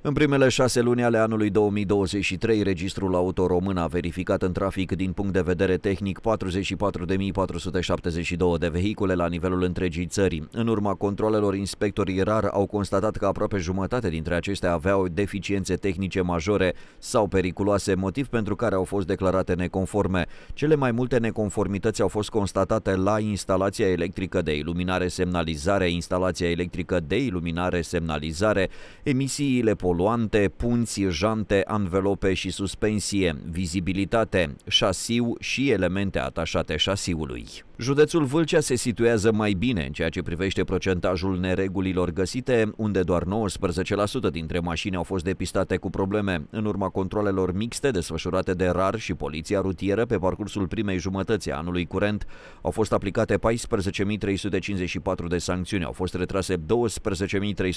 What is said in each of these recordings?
În primele șase luni ale anului 2023, registrul auto român a verificat în trafic din punct de vedere tehnic 44.472 de vehicule la nivelul întregii țări. În urma controlelor, inspectorii rar au constatat că aproape jumătate dintre acestea aveau deficiențe tehnice majore sau periculoase, motiv pentru care au fost declarate neconforme. Cele mai multe neconformități au fost constatate la instalația electrică de iluminare semnalizare, instalația electrică de iluminare semnalizare, emisiile poluante, punți, jante, anvelope și suspensie, vizibilitate, șasiu și elemente atașate șasiului. Județul Vâlcea se situează mai bine în ceea ce privește procentajul neregulilor găsite, unde doar 19% dintre mașini au fost depistate cu probleme, în urma controlelor mixte desfășurate de RAR și Poliția Rutieră pe parcursul primei jumătăți a anului curent. Au fost aplicate 14.354 de sancțiuni, au fost retrase 12.362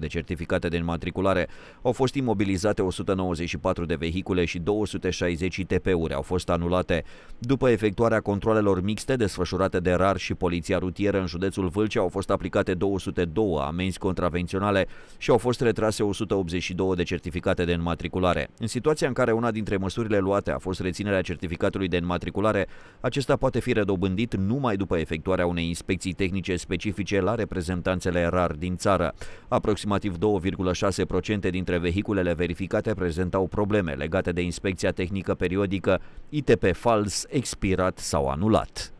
de certificate de înmatriculare particulare. Au fost imobilizate 194 de vehicule și 260 ITP-uri au fost anulate. După efectuarea controlelor mixte desfășurate de RAR și Poliția Rutieră în județul Vâlcea au fost aplicate 202 amenzi contravenționale și au fost retrase 182 de certificate de înmatriculare. În situația în care una dintre măsurile luate a fost reținerea certificatului de înmatriculare, acesta poate fi redobândit numai după efectuarea unei inspecții tehnice specifice la reprezentanțele RAR din țară. Aproximativ 2,6 10% dintre vehiculele verificate prezentau probleme legate de inspecția tehnică periodică, ITP fals, expirat sau anulat.